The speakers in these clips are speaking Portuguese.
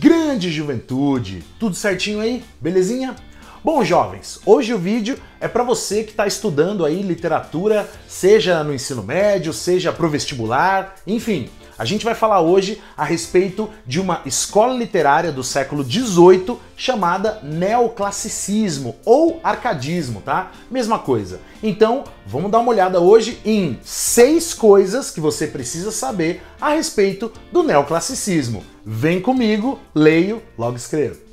Grande juventude! Tudo certinho aí? Belezinha? Bom, jovens, hoje o vídeo é para você que está estudando aí literatura, seja no ensino médio, seja pro vestibular, enfim, a gente vai falar hoje a respeito de uma escola literária do século XVIII chamada neoclassicismo ou arcadismo, tá? Mesma coisa. Então, vamos dar uma olhada hoje em seis coisas que você precisa saber a respeito do neoclassicismo. Vem comigo, leio, logo escrevo.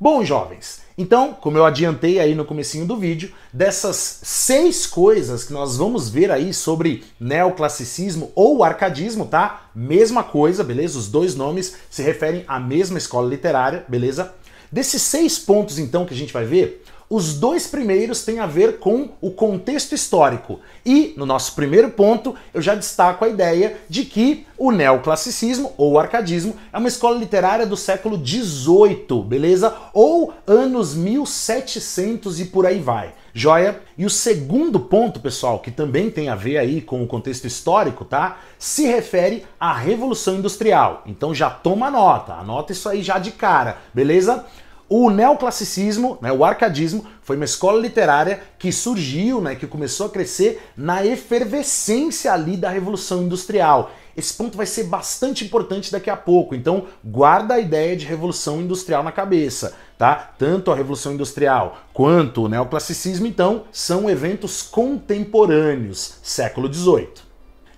Bom, jovens, então, como eu adiantei aí no comecinho do vídeo, dessas seis coisas que nós vamos ver aí sobre neoclassicismo ou arcadismo, tá? Mesma coisa, beleza? Os dois nomes se referem à mesma escola literária, beleza? Desses seis pontos, então, que a gente vai ver, os dois primeiros têm a ver com o contexto histórico. E, no nosso primeiro ponto, eu já destaco a ideia de que o neoclassicismo ou arcadismo é uma escola literária do século XVIII, beleza? Ou anos 1700 e por aí vai. Joia? E o segundo ponto, pessoal, que também tem a ver aí com o contexto histórico, tá? Se refere à Revolução Industrial. Então já toma nota, anota isso aí já de cara, beleza? O neoclassicismo, né, o arcadismo, foi uma escola literária que surgiu, né, que começou a crescer na efervescência ali da Revolução Industrial. Esse ponto vai ser bastante importante daqui a pouco, então guarda a ideia de Revolução Industrial na cabeça, tá? Tanto a Revolução Industrial quanto o neoclassicismo, então, são eventos contemporâneos, século XVIII.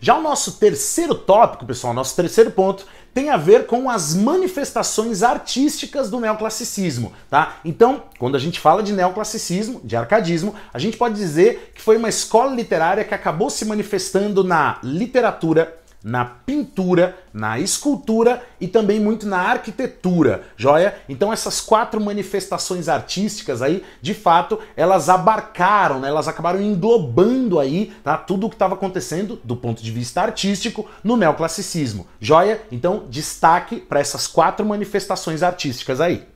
Já o nosso terceiro tópico, pessoal, nosso terceiro ponto tem a ver com as manifestações artísticas do neoclassicismo, tá? Então, quando a gente fala de neoclassicismo, de arcadismo, a gente pode dizer que foi uma escola literária que acabou se manifestando na literatura, na pintura, na escultura e também muito na arquitetura, joia? Então essas quatro manifestações artísticas aí, de fato, elas abarcaram, né? elas acabaram englobando aí tá? tudo o que estava acontecendo do ponto de vista artístico no neoclassicismo, joia? Então destaque para essas quatro manifestações artísticas aí.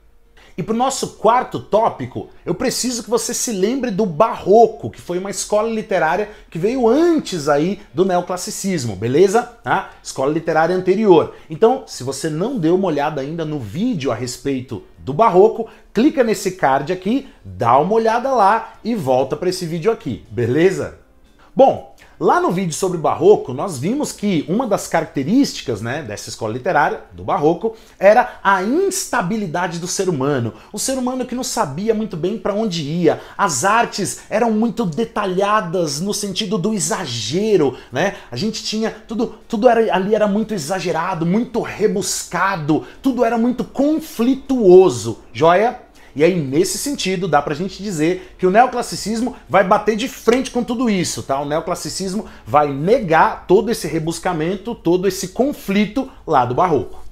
E para o nosso quarto tópico, eu preciso que você se lembre do Barroco, que foi uma escola literária que veio antes aí do neoclassicismo, beleza? Ah, escola literária anterior. Então, se você não deu uma olhada ainda no vídeo a respeito do Barroco, clica nesse card aqui, dá uma olhada lá e volta para esse vídeo aqui, beleza? Bom, Lá no vídeo sobre o barroco, nós vimos que uma das características né, dessa escola literária, do barroco, era a instabilidade do ser humano. O ser humano que não sabia muito bem para onde ia. As artes eram muito detalhadas no sentido do exagero, né? A gente tinha tudo, tudo era, ali era muito exagerado, muito rebuscado, tudo era muito conflituoso. Joia? E aí, nesse sentido, dá pra gente dizer que o neoclassicismo vai bater de frente com tudo isso, tá? O neoclassicismo vai negar todo esse rebuscamento, todo esse conflito lá do barroco.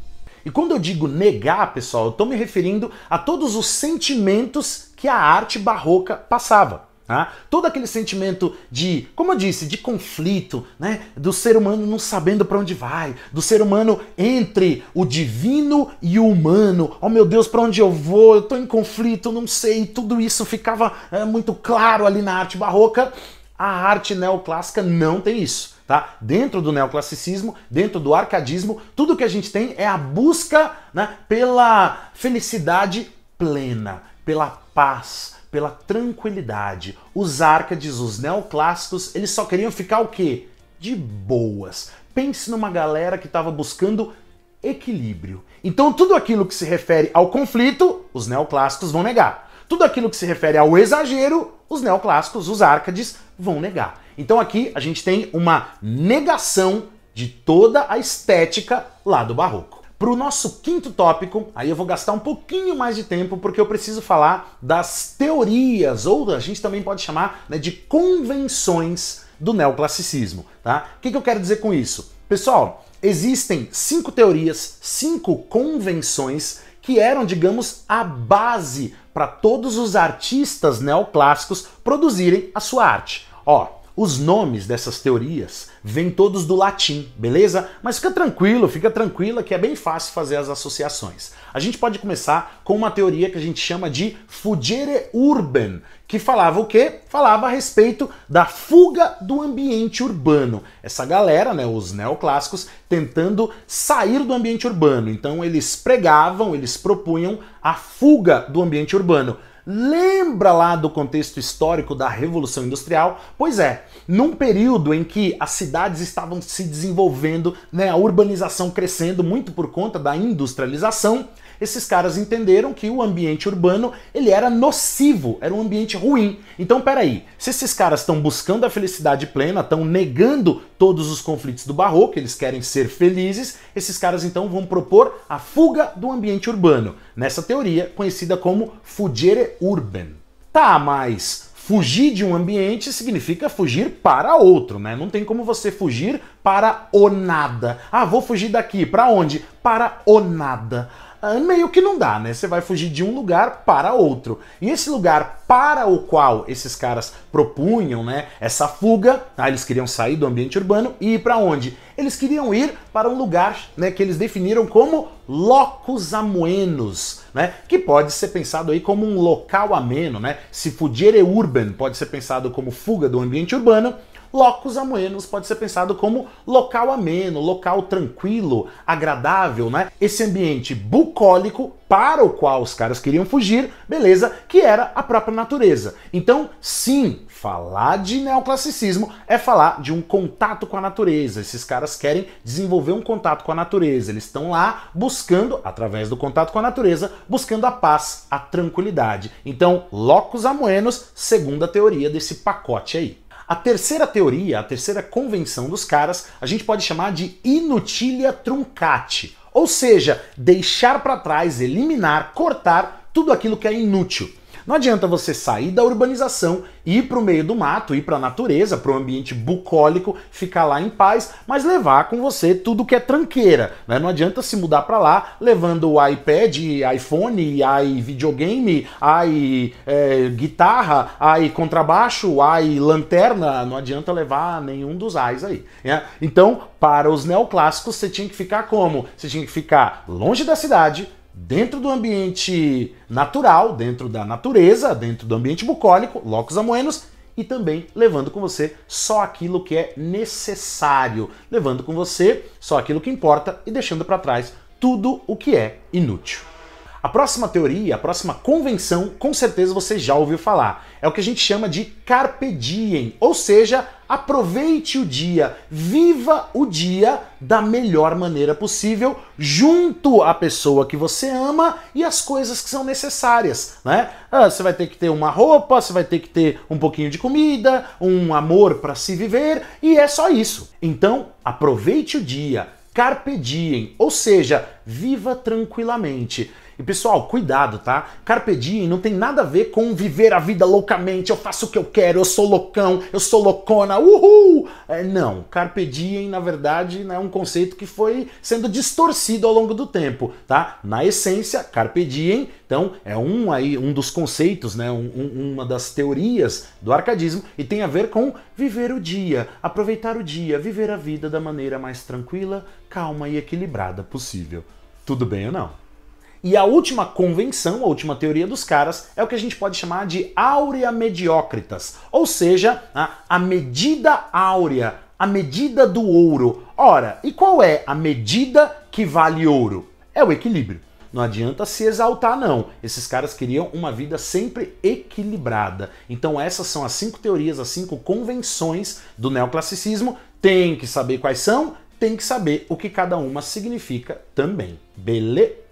E quando eu digo negar, pessoal, eu estou me referindo a todos os sentimentos que a arte barroca passava. Tá? Todo aquele sentimento de, como eu disse, de conflito, né? do ser humano não sabendo para onde vai, do ser humano entre o divino e o humano. Oh meu Deus, para onde eu vou? Eu estou em conflito, não sei. Tudo isso ficava é, muito claro ali na arte barroca. A arte neoclássica não tem isso. Tá? Dentro do neoclassicismo, dentro do arcadismo, tudo que a gente tem é a busca né, pela felicidade plena, pela paz, pela tranquilidade. Os Arcades, os neoclássicos, eles só queriam ficar o quê? De boas. Pense numa galera que estava buscando equilíbrio. Então, tudo aquilo que se refere ao conflito, os neoclássicos vão negar. Tudo aquilo que se refere ao exagero, os neoclássicos, os Arcades, vão negar. Então, aqui a gente tem uma negação de toda a estética lá do barroco. Para o nosso quinto tópico, aí eu vou gastar um pouquinho mais de tempo porque eu preciso falar das teorias, ou a gente também pode chamar né, de convenções do neoclassicismo. Tá? O que, que eu quero dizer com isso? Pessoal, existem cinco teorias, cinco convenções que eram, digamos, a base para todos os artistas neoclássicos produzirem a sua arte. Ó, os nomes dessas teorias vêm todos do latim, beleza? Mas fica tranquilo, fica tranquila que é bem fácil fazer as associações. A gente pode começar com uma teoria que a gente chama de fugere urban, que falava o quê? Falava a respeito da fuga do ambiente urbano. Essa galera, né, os neoclássicos, tentando sair do ambiente urbano. Então eles pregavam, eles propunham a fuga do ambiente urbano. Lembra lá do contexto histórico da Revolução Industrial? Pois é, num período em que as cidades estavam se desenvolvendo, né, a urbanização crescendo muito por conta da industrialização, esses caras entenderam que o ambiente urbano ele era nocivo, era um ambiente ruim. Então, peraí, se esses caras estão buscando a felicidade plena, estão negando todos os conflitos do barroco, eles querem ser felizes, esses caras então vão propor a fuga do ambiente urbano, nessa teoria conhecida como fugere urban. Tá, mas Fugir de um ambiente significa fugir para outro, né? Não tem como você fugir para o nada. Ah, vou fugir daqui. Para onde? Para o nada. Ah, meio que não dá, né? Você vai fugir de um lugar para outro. E esse lugar para o qual esses caras propunham, né, essa fuga, tá? eles queriam sair do ambiente urbano e ir para onde? Eles queriam ir para um lugar, né, que eles definiram como locus amoenos, né, que pode ser pensado aí como um local ameno, né? Se fugere é urban pode ser pensado como fuga do ambiente urbano Locus Amoenos pode ser pensado como local ameno, local tranquilo, agradável, né? Esse ambiente bucólico para o qual os caras queriam fugir, beleza, que era a própria natureza. Então, sim, falar de neoclassicismo é falar de um contato com a natureza. Esses caras querem desenvolver um contato com a natureza. Eles estão lá buscando, através do contato com a natureza, buscando a paz, a tranquilidade. Então, locus amoenos, segunda teoria desse pacote aí. A terceira teoria, a terceira convenção dos caras, a gente pode chamar de inutilia truncati, ou seja, deixar para trás, eliminar, cortar tudo aquilo que é inútil. Não adianta você sair da urbanização, ir para o meio do mato, ir para a natureza, para um ambiente bucólico, ficar lá em paz, mas levar com você tudo que é tranqueira. Né? Não adianta se mudar para lá levando o iPad, iPhone, ai videogame, ai é, guitarra, ai contrabaixo, ai lanterna. Não adianta levar nenhum dos ais aí. Né? Então, para os neoclássicos, você tinha que ficar como? Você tinha que ficar longe da cidade, dentro do ambiente natural, dentro da natureza, dentro do ambiente bucólico, locos amoenos, e também levando com você só aquilo que é necessário, levando com você só aquilo que importa e deixando para trás tudo o que é inútil. A próxima teoria, a próxima convenção, com certeza você já ouviu falar. É o que a gente chama de carpe diem, ou seja, aproveite o dia, viva o dia da melhor maneira possível, junto à pessoa que você ama e as coisas que são necessárias, né? Ah, você vai ter que ter uma roupa, você vai ter que ter um pouquinho de comida, um amor para se viver e é só isso. Então, aproveite o dia, carpe diem, ou seja, viva tranquilamente. E pessoal, cuidado, tá? Carpe diem não tem nada a ver com viver a vida loucamente, eu faço o que eu quero, eu sou loucão, eu sou loucona, uhul! É, não, carpe diem, na verdade, né, é um conceito que foi sendo distorcido ao longo do tempo, tá? Na essência, carpe diem, então, é um aí um dos conceitos, né, um, um, uma das teorias do arcadismo e tem a ver com viver o dia, aproveitar o dia, viver a vida da maneira mais tranquila, calma e equilibrada possível. Tudo bem ou não? E a última convenção, a última teoria dos caras, é o que a gente pode chamar de áurea mediocritas, ou seja, a medida áurea, a medida do ouro. Ora, e qual é a medida que vale ouro? É o equilíbrio. Não adianta se exaltar, não. Esses caras queriam uma vida sempre equilibrada. Então, essas são as cinco teorias, as cinco convenções do neoclassicismo. Tem que saber quais são, tem que saber o que cada uma significa também. Beleza?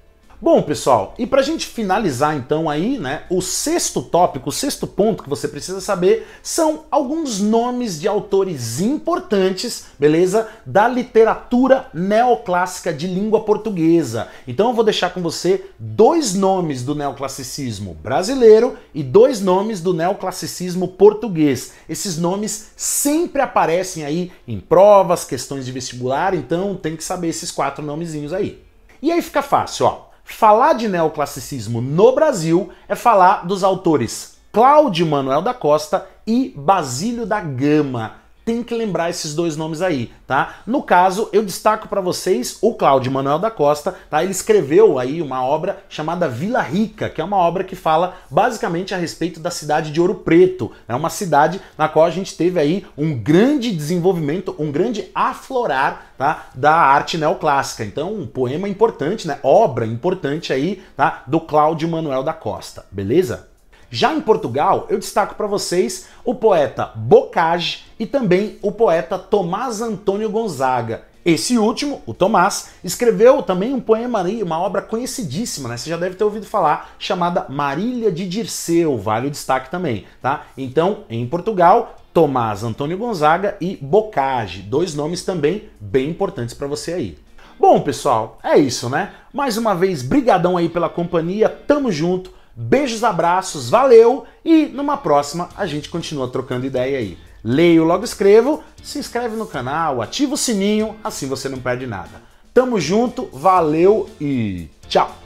Bom, pessoal, e para a gente finalizar então aí, né, o sexto tópico, o sexto ponto que você precisa saber são alguns nomes de autores importantes, beleza? Da literatura neoclássica de língua portuguesa. Então eu vou deixar com você dois nomes do neoclassicismo brasileiro e dois nomes do neoclassicismo português. Esses nomes sempre aparecem aí em provas, questões de vestibular, então tem que saber esses quatro nomezinhos aí. E aí fica fácil, ó. Falar de neoclassicismo no Brasil é falar dos autores Cláudio Manuel da Costa e Basílio da Gama tem que lembrar esses dois nomes aí, tá? No caso, eu destaco para vocês o Cláudio Manuel da Costa, tá? Ele escreveu aí uma obra chamada Vila Rica, que é uma obra que fala basicamente a respeito da cidade de Ouro Preto. É né? uma cidade na qual a gente teve aí um grande desenvolvimento, um grande aflorar Tá? da arte neoclássica. Então, um poema importante, né? obra importante aí tá? do Cláudio Manuel da Costa, beleza? Já em Portugal, eu destaco para vocês o poeta Bocage e também o poeta Tomás Antônio Gonzaga. Esse último, o Tomás, escreveu também um poema, uma obra conhecidíssima, né? Você já deve ter ouvido falar, chamada Marília de Dirceu, vale o destaque também, tá? Então, em Portugal, Tomás Antônio Gonzaga e Bocage, dois nomes também bem importantes para você aí. Bom, pessoal, é isso, né? Mais uma vez, brigadão aí pela companhia, tamo junto. Beijos, abraços, valeu e numa próxima a gente continua trocando ideia aí. Leio, logo escrevo, se inscreve no canal, ativa o sininho, assim você não perde nada. Tamo junto, valeu e tchau!